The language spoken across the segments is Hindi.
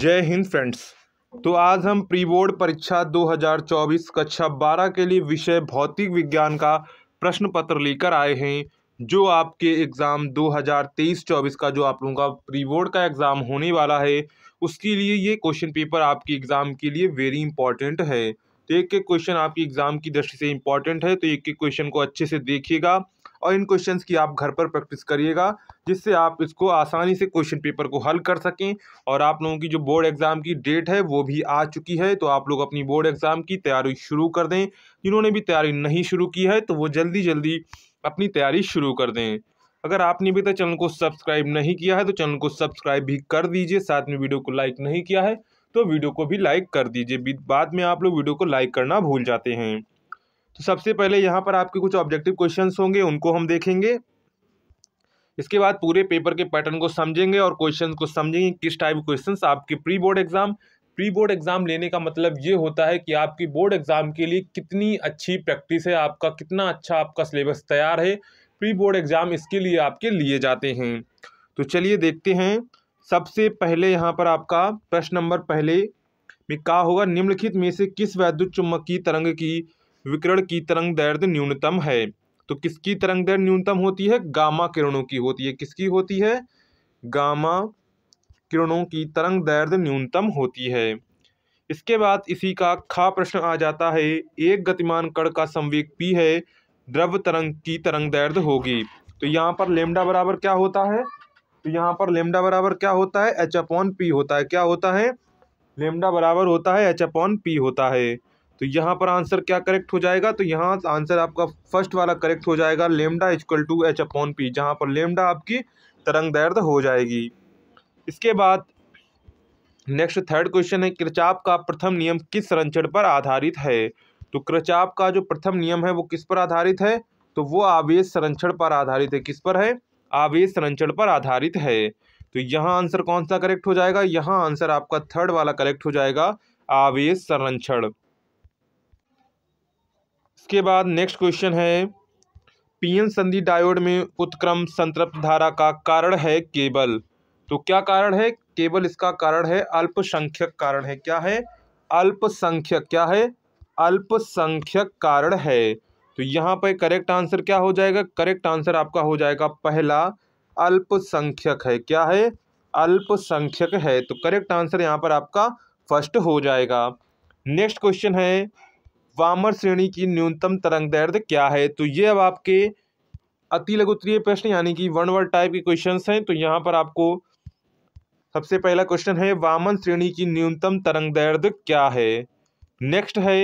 जय हिंद फ्रेंड्स तो आज हम प्री बोर्ड परीक्षा 2024 कक्षा 12 के लिए विषय भौतिक विज्ञान का प्रश्न पत्र लेकर आए हैं जो आपके एग्ज़ाम 2023-24 का जो आप लोगों का प्री बोर्ड का एग्ज़ाम होने वाला है उसके लिए ये क्वेश्चन पेपर आपके एग्ज़ाम के लिए वेरी इंपॉर्टेंट है तो एक एक क्वेश्चन आपकी एग्ज़ाम की दृष्टि से इम्पॉर्टेंट है तो एक एक क्वेश्चन को अच्छे से देखिएगा और इन क्वेश्चन की आप घर पर प्रैक्टिस करिएगा जिससे आप इसको आसानी से क्वेश्चन पेपर को हल कर सकें और आप लोगों की जो बोर्ड एग्ज़ाम की डेट है वो भी आ चुकी है तो आप लोग अपनी बोर्ड एग्ज़ाम की तैयारी शुरू कर दें जिन्होंने भी तैयारी नहीं शुरू की है तो वो जल्दी जल्दी अपनी तैयारी शुरू कर दें अगर आपने अभी तक चैनल को सब्सक्राइब नहीं किया है तो चैनल को सब्सक्राइब भी कर दीजिए साथ में वीडियो को लाइक नहीं किया है तो वीडियो को भी लाइक कर दीजिए बाद में आप लोग वीडियो को लाइक करना भूल जाते हैं तो सबसे पहले यहाँ पर आपके कुछ ऑब्जेक्टिव क्वेश्चन होंगे उनको हम देखेंगे इसके बाद पूरे पेपर के पैटर्न को समझेंगे और क्वेश्चन को समझेंगे किस टाइप के क्वेश्चन आपके pre board exam pre board exam लेने का मतलब ये होता है कि आपकी बोर्ड एग्ज़ाम के लिए कितनी अच्छी प्रैक्टिस है आपका कितना अच्छा आपका सिलेबस तैयार है प्री बोर्ड एग्ज़ाम इसके लिए आपके लिए जाते हैं तो चलिए देखते हैं सबसे पहले यहाँ पर आपका प्रश्न नंबर पहले में कहा होगा निम्नलिखित में से किस वैद्युत चुम्बकीय तरंग की विकिरण की तरंग दैर्ध्य न्यूनतम है तो किसकी तरंग दैर्ध्य न्यूनतम होती है गामा किरणों की होती है किसकी होती है गामा किरणों की तरंग दैर्ध्य न्यूनतम होती है इसके बाद इसी का खा प्रश्न आ जाता है एक गतिमान कण का संवेग पी है द्रव तरंग की तरंग दैर्ध्य होगी तो यहाँ पर लेमडा बराबर क्या होता है तो यहाँ पर लेमडा बराबर क्या होता है एच अपॉन पी होता है क्या होता है लेमडा बराबर होता है एच अपॉन पी होता है तो यहाँ पर आंसर क्या करेक्ट हो जाएगा तो यहाँ आंसर आपका फर्स्ट वाला करेक्ट हो जाएगा lambda equal to H upon P जहाँ पर लेमडा आपकी तरंग दर्द हो जाएगी इसके बाद नेक्स्ट थर्ड क्वेश्चन है क्रचाप का प्रथम नियम किस संरक्षण पर आधारित है तो क्रचाप का जो प्रथम नियम है वो किस पर आधारित है तो वो आवेश संरक्षण पर आधारित है किस पर है आवेश संरक्षण पर आधारित है तो यहाँ आंसर कौन सा करेक्ट हो जाएगा यहाँ आंसर आपका थर्ड वाला करेक्ट हो जाएगा आवेश संरक्षण इसके बाद नेक्स्ट क्वेश्चन है पीएन संधि डायोड में उत्क्रम संतृप्त धारा का कारण है केबल तो क्या कारण है केबल इसका कारण है अल्पसंख्यक कारण है क्या है अल्पसंख्यक क्या है अल्पसंख्यक कारण है तो यहाँ पर करेक्ट आंसर क्या हो जाएगा करेक्ट आंसर आपका हो जाएगा पहला अल्पसंख्यक है क्या है अल्पसंख्यक है तो करेक्ट आंसर यहाँ पर आपका फर्स्ट हो जाएगा नेक्स्ट क्वेश्चन है वामर श्रेणी की न्यूनतम तरंग दैर्ध्य क्या है तो ये अब आपके अति लघुत्रीय प्रश्न यानी कि वन वर्ड टाइप के क्वेश्चन हैं तो यहाँ पर आपको सबसे पहला क्वेश्चन है वामन श्रेणी की न्यूनतम तरंग दैर्ध्य क्या है नेक्स्ट है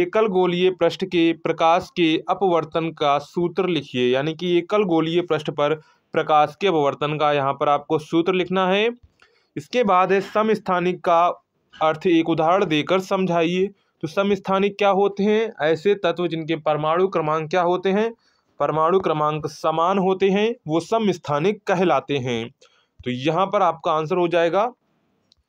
एकल गोलीय पृष्ठ के प्रकाश के अपवर्तन का सूत्र लिखिए यानी कि एकल गोलीय पृष्ठ पर प्रकाश के अपवर्तन का यहाँ पर आपको सूत्र लिखना है इसके बाद है समस्थानिक का अर्थ एक उदाहरण देकर समझाइए तो समस्थानिक क्या होते हैं ऐसे तत्व जिनके परमाणु क्रमांक क्या होते हैं परमाणु क्रमांक समान होते हैं वो समस्थानिक कहलाते हैं तो यहाँ पर आपका आंसर हो जाएगा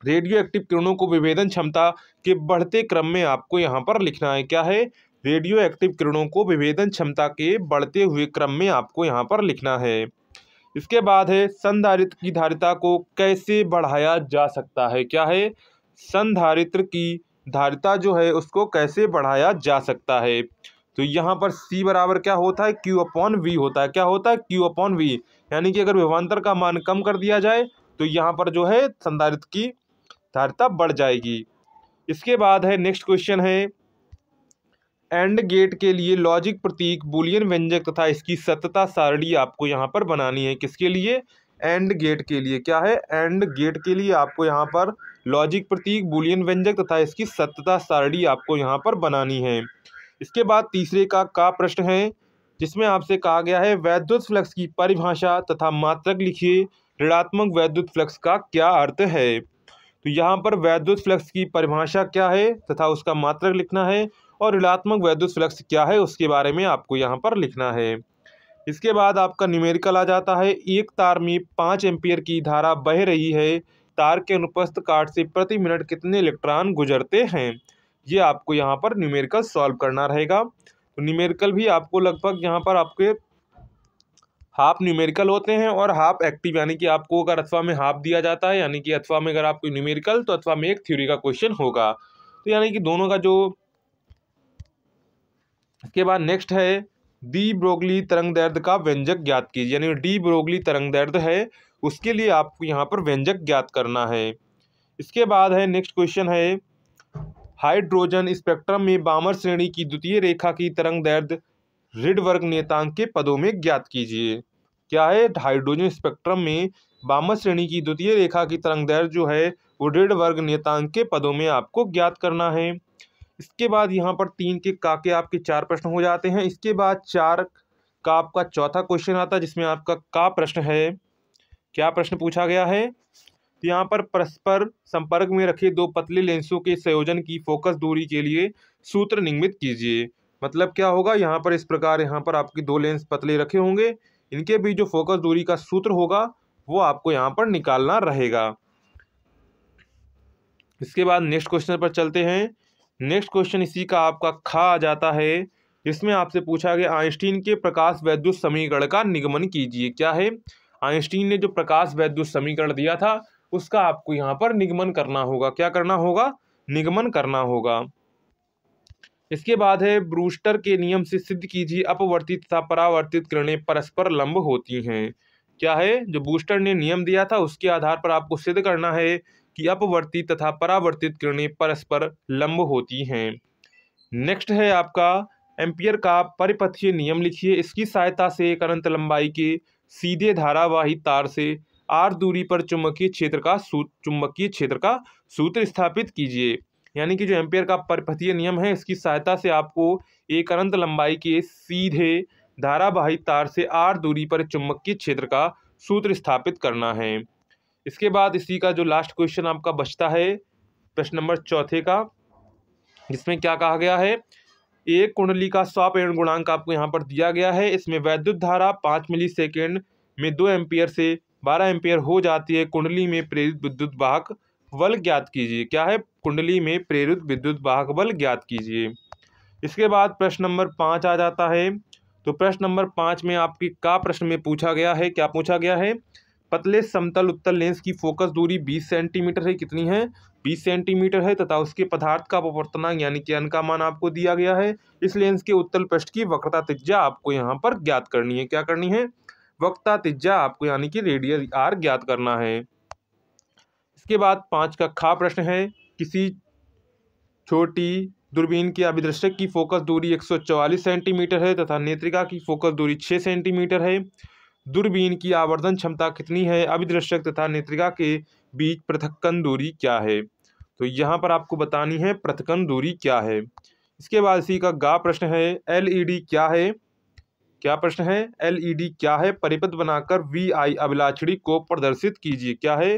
रेडियो एक्टिव किरणों को विभेदन क्षमता के बढ़ते क्रम में आपको यहाँ पर लिखना है क्या है रेडियो एक्टिव किरणों को विभेदन क्षमता के बढ़ते हुए क्रम में आपको यहाँ पर लिखना है इसके बाद है संधारित्र की धारिता को कैसे बढ़ाया जा सकता है क्या है संधारित्र की धारिता जो है उसको कैसे बढ़ाया जा सकता है तो यहाँ पर सी बराबर क्या होता है क्यू अपॉन वी होता है क्या होता है क्यू अपॉन वी यानी कि अगर विभवान्तर का मान कम कर दिया जाए तो यहाँ पर जो है संधारित की धारिता बढ़ जाएगी इसके बाद है नेक्स्ट क्वेश्चन है एंड गेट के लिए लॉजिक प्रतीक बुलियन व्यंजक तथा इसकी सत्यता सारणी आपको यहाँ पर बनानी है किसके लिए एंड गेट के लिए क्या है एंड गेट के लिए आपको यहाँ पर लॉजिक प्रतीक बुलियन व्यंजक तथा इसकी सत्यता सारणी आपको यहाँ पर बनानी है इसके बाद तीसरे का का प्रश्न है जिसमें आपसे कहा गया है वैद्युत फ्लक्स की परिभाषा तथा मात्रक लिखिए ऋणात्मक वैद्युत फ्लक्स का क्या अर्थ है तो यहाँ पर वैद्युत फ्लक्स की परिभाषा क्या है तथा उसका मात्रक लिखना है और ऋणात्मक वैद्युत फ्लक्स क्या है उसके बारे में आपको यहाँ पर लिखना है इसके बाद आपका न्यूमेरिकल आ जाता है एक तार में पाँच एम्पियर की धारा बह रही है तार के अनुपस्थ काट से प्रति मिनट कितने इलेक्ट्रॉन गुजरते हैं ये आपको यहाँ पर न्यूमेरिकल सॉल्व करना रहेगा तो न्यूमेरिकल भी आपको लगभग यहाँ पर आपके हाफ न्यूमेरिकल होते हैं और हाफ एक्टिव यानी कि आपको अगर अथवा में हाफ दिया जाता है यानी कि अथवा में अगर आपको न्यूमेरिकल तो अथवा में एक थ्योरी का क्वेश्चन होगा तो यानी कि दोनों का जो इसके बाद नेक्स्ट है डी ब्रोगली तरंग दर्द का व्यंजक ज्ञात कीजिए यानी डी ब्रोगली तरंग दर्द है उसके लिए आपको यहाँ पर व्यंजक ज्ञात करना है इसके बाद है नेक्स्ट क्वेश्चन है हाइड्रोजन स्पेक्ट्रम में बामर श्रेणी की द्वितीय रेखा की तरंग दर्द रिड वर्ग नेतांक के पदों में ज्ञात कीजिए क्या है हाइड्रोजन स्पेक्ट्रम में बामर श्रेणी की द्वितीय रेखा की तरंग दर्द जो है वो रिड वर्ग नेतांक के पदों में आपको ज्ञात करना है इसके बाद यहाँ पर तीन के काके आपके चार प्रश्न हो जाते हैं इसके बाद चार का आपका चौथा क्वेश्चन आता है जिसमें आपका का प्रश्न है क्या प्रश्न पूछा गया है तो यहाँ पर परस्पर संपर्क में रखे दो पतले लेंसों के संयोजन की फोकस दूरी के लिए सूत्र निर्मित कीजिए मतलब क्या होगा यहाँ पर इस प्रकार यहाँ पर आपके दो लेंस पतले रखे होंगे इनके बीच जो फोकस दूरी का सूत्र होगा वो आपको यहाँ पर निकालना रहेगा इसके बाद नेक्स्ट क्वेश्चन पर चलते हैं नेक्स्ट क्वेश्चन इसी का आपका खा आ जाता है इसमें आपसे पूछा गया आइंस्टीन के प्रकाश वैद्युत समीकरण का निगमन कीजिए क्या है आइंस्टीन ने जो प्रकाश वैद्युत समीकरण दिया था उसका आपको यहाँ पर निगमन करना होगा क्या करना होगा निगमन करना होगा इसके बाद है ब्रूस्टर के नियम से सिद्ध कीजिए अपवर्तित तथा परावर्तित किरणें परस्पर लंब होती हैं क्या है जो बूस्टर ने नियम दिया था उसके आधार पर आपको सिद्ध करना है की अपवर्ती तथा परावर्तित किरणें परस्पर लंब होती हैं नेक्स्ट है आपका एम्पियर का परिपथीय नियम लिखिए इसकी सहायता से एक अनंत लंबाई के सीधे धारावाही तार से आर दूरी पर चुंबकीय क्षेत्र का चुंबकीय क्षेत्र का सूत्र स्थापित कीजिए यानी कि जो एम्पियर का परिपथीय नियम है इसकी सहायता से आपको एक अनंत लंबाई के सीधे धारावाही तार से आर दूरी पर चुंबकीय क्षेत्र का सूत्र स्थापित करना है इसके बाद इसी का जो लास्ट क्वेश्चन आपका बचता है प्रश्न नंबर चौथे का जिसमें क्या कहा गया है एक कुंडली का स्वाप एवं गुणांक आपको यहाँ पर दिया गया है इसमें वैद्युत धारा पाँच मिली सेकेंड में दो एम्पियर से बारह एम्पियर हो जाती है कुंडली में प्रेरित विद्युत वाहक बल ज्ञात कीजिए क्या है कुंडली में प्रेरित विद्युत वाहक बल ज्ञात कीजिए इसके बाद प्रश्न नंबर पाँच आ जाता है तो प्रश्न नंबर पाँच में आपकी का प्रश्न में पूछा गया है क्या पूछा गया है पतले समतल उत्तल लेंस की फोकस दूरी 20 सेंटीमीटर है कितनी है 20 सेंटीमीटर है तथा उसके पदार्थ का अपवर्तनांक यानी कि अन का मान आपको दिया गया है इस लेंस के उत्तल पृष्ठ की वक्रता तिज्जा आपको यहाँ पर ज्ञात करनी है क्या करनी है वक्रता तिज्जा आपको यानी कि रेडियस आर ज्ञात करना है इसके बाद पाँच का खा प्रश्न है किसी छोटी दूरबीन के अभिदृष्टक की फोकस दूरी एक सेंटीमीटर है तथा नेत्रिका की फोकस दूरी छः सेंटीमीटर है दूरबीन की आवर्धन क्षमता कितनी है अभिदृश्यक तथा नेत्रिका के बीच पृथक्कन दूरी क्या है तो यहाँ पर आपको बतानी है पृथक्कन दूरी क्या है इसके बाद इसी का गा प्रश्न है एलईडी क्या है क्या प्रश्न है एलईडी क्या है परिपथ बनाकर वी आई अभिलाछड़ी को प्रदर्शित कीजिए क्या है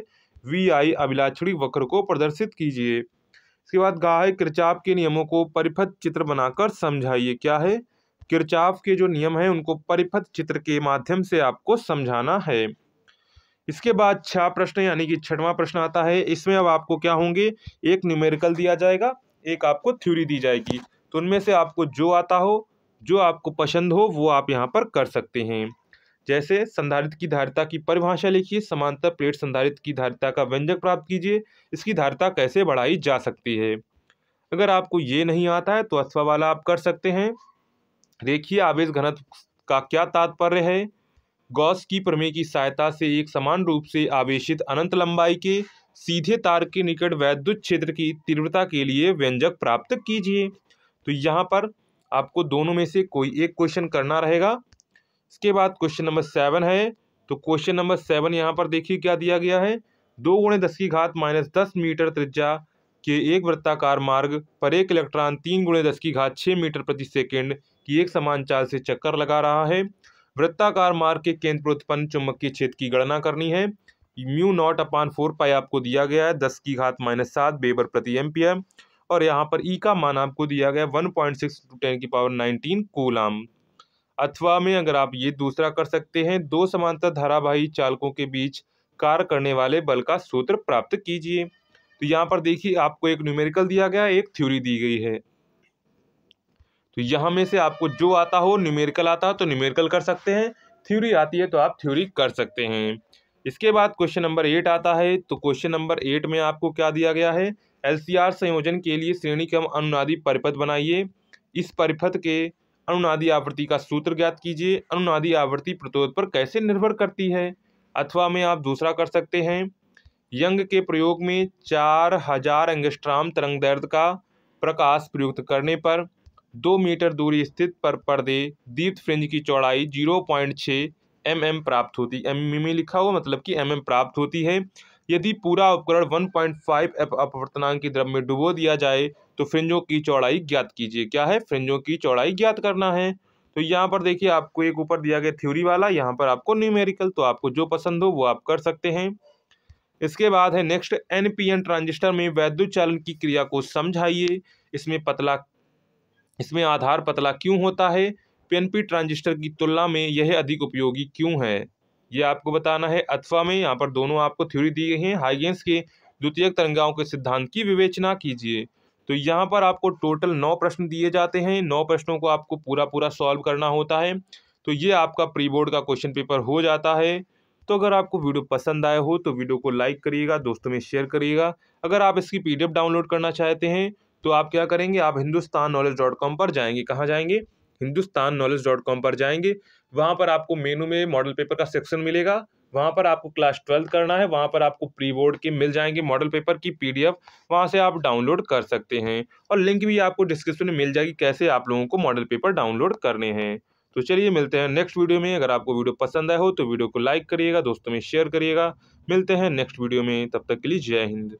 वी आई अभिलाछड़ी वक्र को प्रदर्शित कीजिए इसके बाद गा है कृचाप के नियमों को परिपथ चित्र बनाकर समझाइए क्या है किरचाफ के जो नियम हैं उनको परिपथ चित्र के माध्यम से आपको समझाना है इसके बाद छह प्रश्न यानी कि छठवां प्रश्न आता है इसमें अब आपको क्या होंगे एक न्यूमेरिकल दिया जाएगा एक आपको थ्योरी दी जाएगी तो उनमें से आपको जो आता हो जो आपको पसंद हो वो आप यहाँ पर कर सकते हैं जैसे संधारित की धारिता की परिभाषा लिखिए समांतर प्लेट संधारित की धारिता का व्यंजक प्राप्त कीजिए इसकी धारिता कैसे बढ़ाई जा सकती है अगर आपको ये नहीं आता है तो अथवा वाला आप कर सकते हैं रेखीय आवेश घनत्व का क्या तात्पर्य है गॉस की प्रमेय की सहायता से एक समान रूप से आवेशित अनंत लंबाई के सीधे तार के निकट वैद्युत क्षेत्र की तीव्रता के लिए व्यंजक प्राप्त कीजिए तो यहाँ पर आपको दोनों में से कोई एक क्वेश्चन करना रहेगा इसके बाद क्वेश्चन नंबर सेवन है तो क्वेश्चन नंबर सेवन यहाँ पर देखिए क्या दिया गया है दो गुणे दस की घात माइनस दस मीटर त्रिज्या के एक वृत्ताकार मार्ग पर एक इलेक्ट्रॉन तीन गुणे दस की घात छः मीटर प्रति सेकेंड कि एक समान चाल से चक्कर लगा रहा है वृत्ताकार मार्ग के केंद्र पर उत्पन्न के क्षेत्र की गणना करनी है mu naught upon four pi आपको दिया गया है दस की घात माइनस सात बेबर प्रति एम और यहाँ पर ई का मान आपको दिया गया one point six two ten की पावर नाइनटीन कोलाम अथवा में अगर आप ये दूसरा कर सकते हैं दो समांतर धारावाही चालकों के बीच कार्य करने वाले बल का सूत्र प्राप्त कीजिए तो यहाँ पर देखिए आपको एक न्यूमेरिकल दिया गया एक थ्योरी दी गई है तो यहाँ में से आपको जो आता हो न्यूमेरिकल आता हो तो न्यूमेरिकल कर सकते हैं थ्योरी आती है तो आप थ्योरी कर सकते हैं इसके बाद क्वेश्चन नंबर एट आता है तो क्वेश्चन नंबर एट में आपको क्या दिया गया है एल संयोजन के लिए श्रेणी क्रम अनुनादी परिपथ बनाइए इस परिपथ के अनुनादी आवृत्ति का सूत्र ज्ञात कीजिए अनुनादी आवृत्ति प्रतिरोध पर कैसे निर्भर करती है अथवा में आप दूसरा कर सकते हैं यंग के प्रयोग में चार हजार एंगस्ट्राम तरंग दर्द का प्रकाश प्रयुक्त करने पर दो मीटर दूरी स्थित पर पर्दे दीप्त फ्रिंज की चौड़ाई जीरो पॉइंट छः एम एम प्राप्त होती एम एम लिखा हुआ मतलब कि एम एम प्राप्त होती है यदि पूरा उपकरण वन एफ अपवर्तनांक की द्रव में डुबो दिया जाए तो फ्रिंजों की चौड़ाई ज्ञात कीजिए क्या है फ्रिंजों की चौड़ाई ज्ञात करना है तो यहाँ पर देखिए आपको एक ऊपर दिया गया थ्योरी वाला यहाँ पर आपको न्यूमेरिकल तो आपको जो पसंद हो वो आप कर सकते हैं इसके बाद है next N P N transistor में वैद्युत चालन की क्रिया को समझाइए इसमें पतला इसमें आधार पतला क्यों होता है पीएनपी ट्रांजिस्टर की तुलना में यह अधिक उपयोगी क्यों है ये आपको बताना है अथवा में यहाँ पर दोनों आपको थ्योरी दी गई हैं हाइगेंस के द्वितीय तरंगाओं के सिद्धांत की विवेचना कीजिए तो यहाँ पर आपको टोटल नौ प्रश्न दिए जाते हैं नौ प्रश्नों को आपको पूरा पूरा सॉल्व करना होता है तो ये आपका प्री बोर्ड का क्वेश्चन पेपर हो जाता है तो अगर आपको वीडियो पसंद आया हो तो वीडियो को लाइक करिएगा दोस्तों में शेयर करिएगा अगर आप इसकी पीडीएफ डाउनलोड करना चाहते हैं तो आप क्या करेंगे आप हिंदुस्तान नॉलेज डॉट कॉम पर जाएंगे कहाँ जाएंगे हिंदुस्तान नॉलेज डॉट कॉम पर जाएंगे वहाँ पर आपको मेनू में मॉडल पेपर का सेक्शन मिलेगा वहाँ पर आपको क्लास ट्वेल्थ करना है वहाँ पर आपको प्री बोर्ड के मिल जाएंगे मॉडल पेपर की पी एफ वहाँ से आप डाउनलोड कर सकते हैं और लिंक भी आपको डिस्क्रिप्शन में मिल जाएगी कैसे आप लोगों को मॉडल पेपर डाउनलोड करने हैं तो चलिए मिलते हैं नेक्स्ट वीडियो में अगर आपको वीडियो पसंद आए हो तो वीडियो को लाइक करिएगा दोस्तों में शेयर करिएगा मिलते हैं नेक्स्ट वीडियो में तब तक के लिए जय हिंद